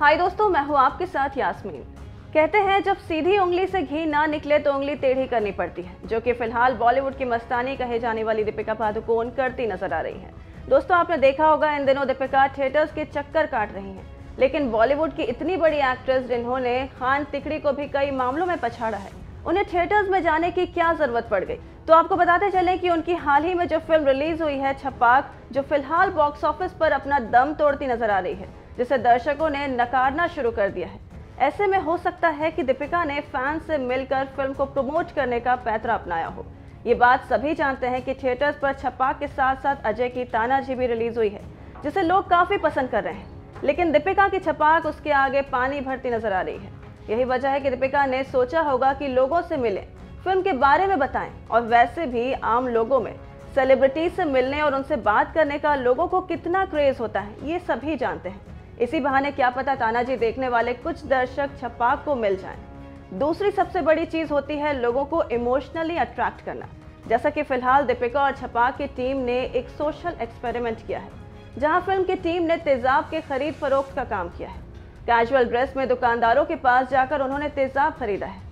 हाय दोस्तों मैं हूं आपके साथ यास्मीन कहते हैं जब सीधी उंगली से घी ना निकले तो उंगली टेढ़ी करनी पड़ती है जो कि फिलहाल बॉलीवुड की मस्तानी कहे जाने वाली दीपिका पादुकोण करती नजर आ रही है दोस्तों आपने देखा होगा इन दिनों दीपिका थिएटर्स के चक्कर काट रही हैं लेकिन बॉलीवुड की इतनी बड़ी एक्ट्रेस जिन्होंने खान तिकड़ी को भी कई मामलों में पछाड़ा है उन्हें थिएटर्स में जाने की क्या ज़रूरत पड़ गई तो आपको बताते चले कि उनकी हाल ही में जो फिल्म रिलीज हुई है छपाक जो फिलहाल बॉक्स ऑफिस पर अपना दम तोड़ती नजर आ रही है जिसे दर्शकों ने नकारना शुरू कर दिया है ऐसे में हो सकता है कि दीपिका ने फैंस से मिलकर फिल्म को प्रमोट करने का पैतरा अपनाया हो ये बात सभी जानते हैं कि थिएटर्स पर छपा के साथ साथ अजय की तानाजी भी रिलीज हुई है जिसे लोग काफ़ी पसंद कर रहे हैं लेकिन दीपिका की छपाक उसके आगे पानी भरती नजर आ रही है यही वजह है कि दीपिका ने सोचा होगा कि लोगों से मिले फिल्म के बारे में बताएं और वैसे भी आम लोगों में सेलिब्रिटीज से मिलने और उनसे बात करने का लोगों को कितना क्रेज़ होता है ये सभी जानते हैं इसी बहाने क्या पता तानाजी देखने वाले कुछ दर्शक छपाक को मिल जाएं। दूसरी सबसे बड़ी चीज होती है लोगों को इमोशनली अट्रैक्ट करना जैसा कि फिलहाल दीपिका और छपाक की टीम ने एक सोशल एक्सपेरिमेंट किया है जहां फिल्म की टीम ने तेजाब के खरीद फरोख्त का काम किया है कैजुअल ड्रेस में दुकानदारों के पास जाकर उन्होंने तेजाब खरीदा है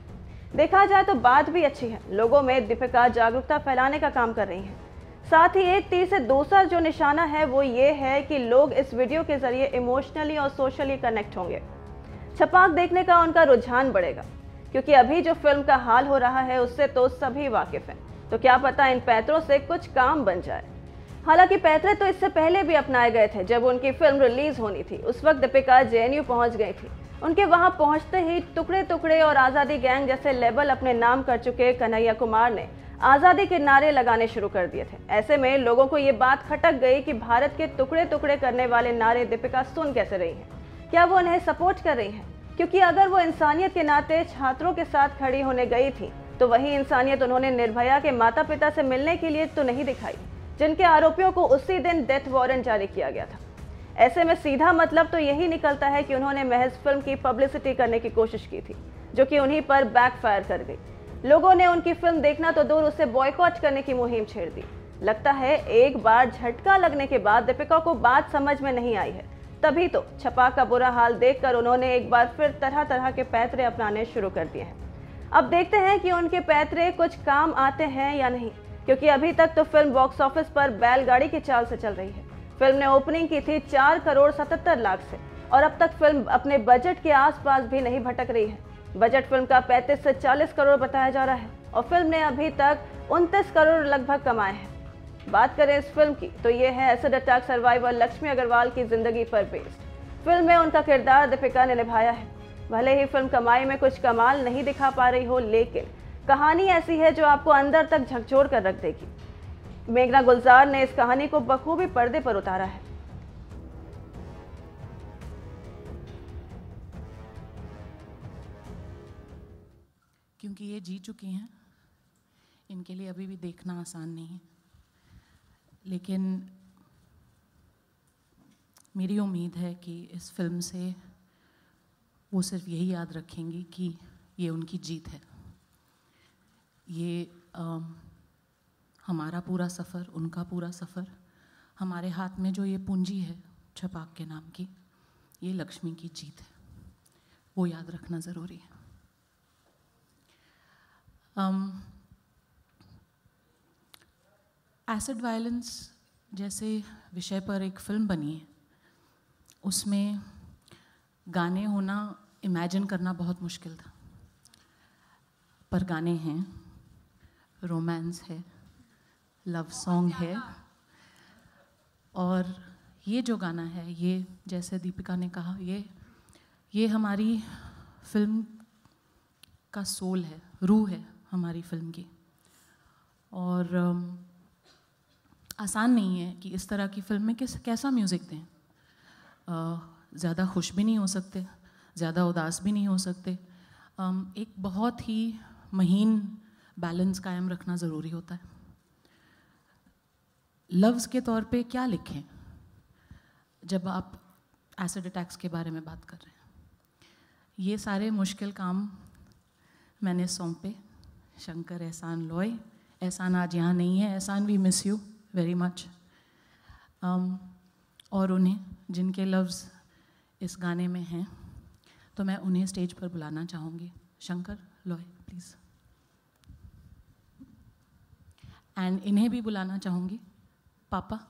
देखा जाए तो बात भी अच्छी है लोगों में दीपिका जागरूकता फैलाने का काम कर रही है साथ ही एक तीर से दूसरा जो निशाना है वो ये है कि लोग इस वीडियो के जरिए इमोशनली और सोशली कनेक्ट होंगे छपाक देखने का उनका रुझान बढ़ेगा क्योंकि अभी जो फिल्म का हाल हो रहा है उससे तो सभी वाकिफ हैं तो क्या पता इन पैतरों से कुछ काम बन जाए हालांकि पैतरे तो इससे पहले भी अपनाए गए थे जब उनकी फिल्म रिलीज होनी थी उस वक्त दीपिका जे पहुंच गई थी उनके वहां पहुंचते ही टुकड़े टुकड़े और आज़ादी गैंग जैसे लेबल अपने नाम कर चुके कन्हैया कुमार ने आज़ादी के नारे लगाने शुरू कर दिए थे ऐसे में लोगों को ये बात खटक गई कि भारत के टुकड़े टुकड़े करने वाले नारे दीपिका सुन कैसे रही हैं क्या वो उन्हें सपोर्ट कर रही हैं क्योंकि अगर वो इंसानियत के नाते छात्रों के साथ खड़ी होने गई थी तो वही इंसानियत उन्होंने निर्भया के माता पिता से मिलने के लिए तो नहीं दिखाई जिनके आरोपियों को उसी दिन डेथ वारंट जारी किया गया था ऐसे में सीधा मतलब तो यही निकलता है कि उन्होंने महज फिल्म की पब्लिसिटी करने की कोशिश की थी जो कि उन्हीं पर बैकफायर कर गई लोगों ने उनकी फिल्म देखना तो दूर उसे बॉयकॉट करने की मुहिम छेड़ दी लगता है एक बार झटका लगने के बाद दीपिका को बात समझ में नहीं आई है तभी तो छपा का बुरा हाल देखकर उन्होंने एक बार फिर तरह तरह के पैतरे अपनाने शुरू कर दिए हैं अब देखते हैं कि उनके पैतरे कुछ काम आते हैं या नहीं क्योंकि अभी तक तो फिल्म बॉक्स ऑफिस पर बैलगाड़ी की चाल से चल रही है फिल्म ने ओपनिंग की थी चार करोड़ सतहत्तर लाख से और अब तक फिल्म अपने बजट के आसपास भी नहीं भटक रही है बजट फिल्म का 35 से 40 करोड़ बताया जा रहा है और फिल्म ने अभी तक उनतीस करोड़ लगभग कमाए हैं बात करें इस फिल्म की तो ये है acid attack survivor Laxmi Agarwal की जिंदगी पर बेस्ड फिल्म में उनका किरदार दीपिका ने निभाया है भले ही फिल्म कमाई में कुछ कमाल नहीं दिखा पा रही हो लेकिन कहानी ऐसी है जो आपको अंदर तक झकझोर कर रख देगी मेघना गुलजार ने इस कहानी को बखूबी पर्दे पर उतारा है क्योंकि ये जी चुकी हैं इनके लिए अभी भी देखना आसान नहीं है लेकिन मेरी उम्मीद है कि इस फिल्म से वो सिर्फ यही याद रखेंगी कि ये उनकी जीत है ये आ, हमारा पूरा सफ़र उनका पूरा सफ़र हमारे हाथ में जो ये पूंजी है छपाक के नाम की ये लक्ष्मी की जीत है वो याद रखना ज़रूरी है एसिड um, वायलेंस जैसे विषय पर एक फिल्म बनी है उसमें गाने होना इमेजिन करना बहुत मुश्किल था पर गाने हैं रोमांस है लव सॉन्ग है और ये जो गाना है ये जैसे दीपिका ने कहा ये ये हमारी फिल्म का सोल है रूह है हमारी फिल्म की और आसान नहीं है कि इस तरह की फिल्म में किस कैसा म्यूज़िक दें ज़्यादा खुश भी नहीं हो सकते ज़्यादा उदास भी नहीं हो सकते एक बहुत ही महीन बैलेंस कायम रखना ज़रूरी होता है लफ्ज़ के तौर पे क्या लिखें जब आप एसिड अटैक्स के बारे में बात कर रहे हैं ये सारे मुश्किल काम मैंने सौंपे शंकर एहसान लॉय एहसान आज यहाँ नहीं है Ehsaan we miss you very much और उन्हें जिनके लफ्ज़ इस गाने में हैं तो मैं उन्हें स्टेज पर बुलाना चाहूँगी शंकर लॉय प्लीज़ एंड इन्हें भी बुलाना चाहूँगी Papa?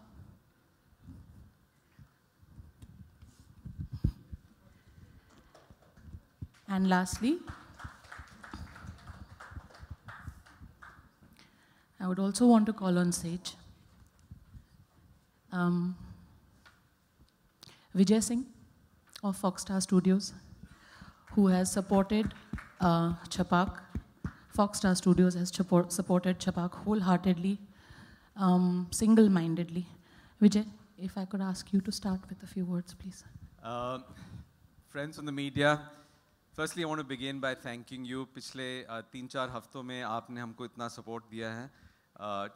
And lastly, I would also want to call on Sage. Um, Vijay Singh of Foxstar Studios, who has supported uh, Chapak. Foxstar Studios has supported Chapak wholeheartedly um, single mindedly. Vijay, if I could ask you to start with a few words, please. Uh, friends in the media, firstly, I want to begin by thanking you. Pichle uh, teen char hafto mein aapne humko itna support diya hai. Uh,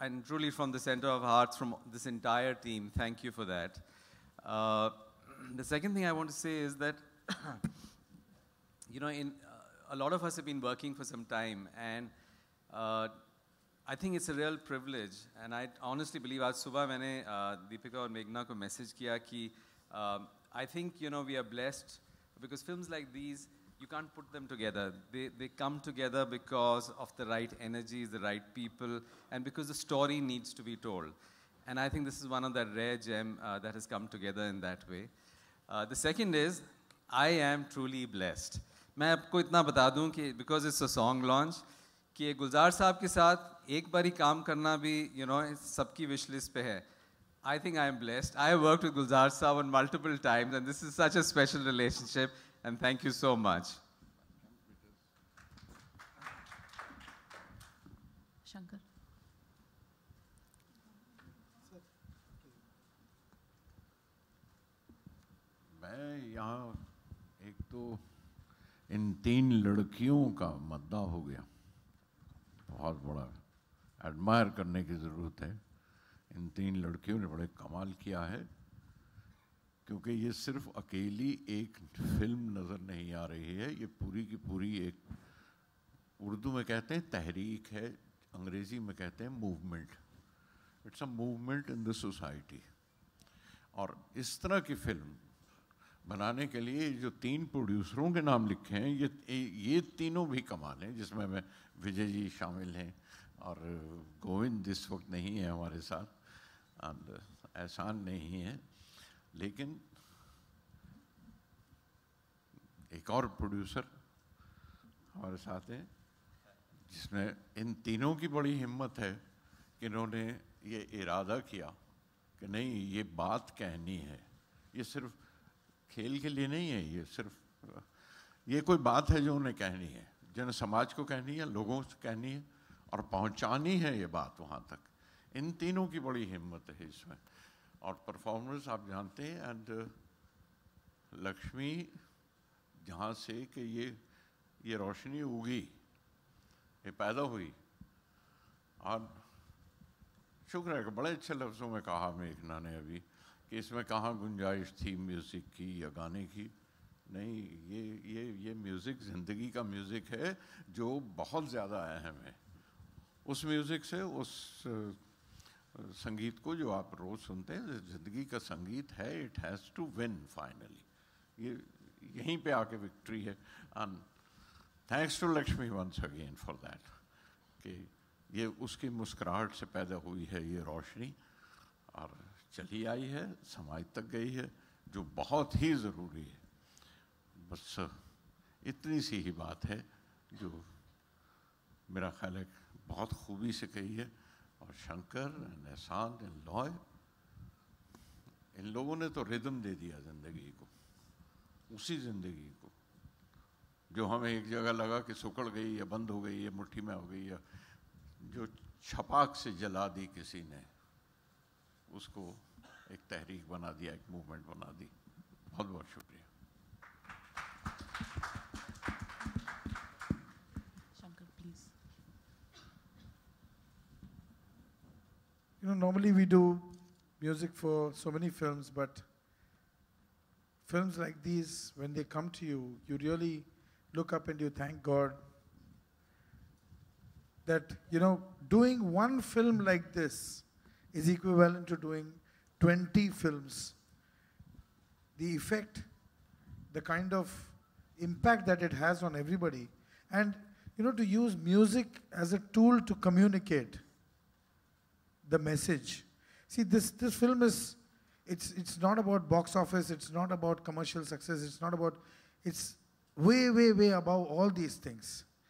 and, truly from the center of hearts, from this entire team, thank you for that. the second thing I want to say is that, you know, a lot of us have been working for some time and I think it's a real privilege, and I honestly believe. आज सुबह मैंने uh, Deepika और मेघना को message किया um, I think think you know we are blessed because film like you can't put them together. They, they come together because of the right energies, the right people, and because the story needs to be told. And I think this is one of that rare gem uh, that has come together in that way. Uh, the second is, I am truly blessed. मैं आपको इतना बता because it's a song launch, कि गुलजार साहब के साथ एक बार ही काम करना भी यू नो सबकी विश लिस्ट पे है I think I am blessed I work with Gulzar sahab on multiple times and this is such a special relationship and thank you so much Shankar मैं यहाँ एक तो इन तीन लड़कियों का मद्दा हो गया बहुत बड़ा एडमायर करने की ज़रूरत है इन तीन लड़कियों ने बड़े कमाल किया है क्योंकि ये सिर्फ अकेली एक फिल्म नज़र नहीं आ रही है ये पूरी की पूरी एक उर्दू में कहते हैं तहरीक है अंग्रेज़ी में कहते हैं movement it's a movement in the society और इस तरह की फिल्म बनाने के लिए जो तीन प्रोड्यूसरों के नाम लिखे हैं ये ये तीनों भी कमाल हैं जिसमें मैं विजय जी शामिल हैं और गोविंद इस वक्त नहीं है हमारे साथ एहसान नहीं है लेकिन एक और प्रोड्यूसर हमारे साथ हैं जिसमें इन तीनों की बड़ी हिम्मत है कि इन्होंने ये इरादा किया कि नहीं ये बात कहनी है ये सिर्फ खेल के लिए नहीं है ये सिर्फ ये कोई बात है जो उन्हें कहनी है जन समाज को कहनी है लोगों से कहनी है और पहुंचानी है ये बात वहाँ तक इन तीनों की बड़ी हिम्मत है इसमें और परफॉर्मेंस आप जानते हैं एंड uh, लक्ष्मी जहाँ से कि ये ये रोशनी उगी ये पैदा हुई और शुक्र है कि बड़े अच्छे लफ्ज़ों में कहा मेघना ने अभी कि इसमें कहाँ गुंजाइश थी म्यूज़िक की या गाने की नहीं ये ये ये म्यूज़िक ज़िंदगी का म्यूज़िक है जो बहुत ज़्यादा अहम है उस म्यूज़िक से उस संगीत को जो आप रोज़ सुनते हैं ज़िंदगी का संगीत है it has to win finally ये यहीं पे आके विक्ट्री है and thanks to Lakshmi once again for that कि ये उसकी मुस्कुराहट से पैदा हुई है ये रोशनी और चली आई है समाज तक गई है जो बहुत ही ज़रूरी है बस इतनी सी ही बात है जो मेरा ख्याल है बहुत खूबी से कही है और शंकर एंड एहसान एंड लॉय इन लोगों ने तो रिदम दे दिया ज़िंदगी को उसी ज़िंदगी को जो हमें एक जगह लगा कि सुकड़ गई या बंद हो गई या मुट्ठी में हो गई या जो छपाक से जला दी किसी ने उसको एक तहरीक बना दिया एक मूवमेंट बना दी बहुत बहुत शुक्रिया You know, normally we do music for so many films, but films like these, when they come to you, you really look up and you thank God that, you know, doing one film like this is equivalent to doing 20 films. The effect, the kind of impact that it has on everybody. And, you know, to use music as a tool to communicate the message. See, this, this film is, it's, it's not about box office, it's not about commercial success, it's not about, it's way, way, way above all these things.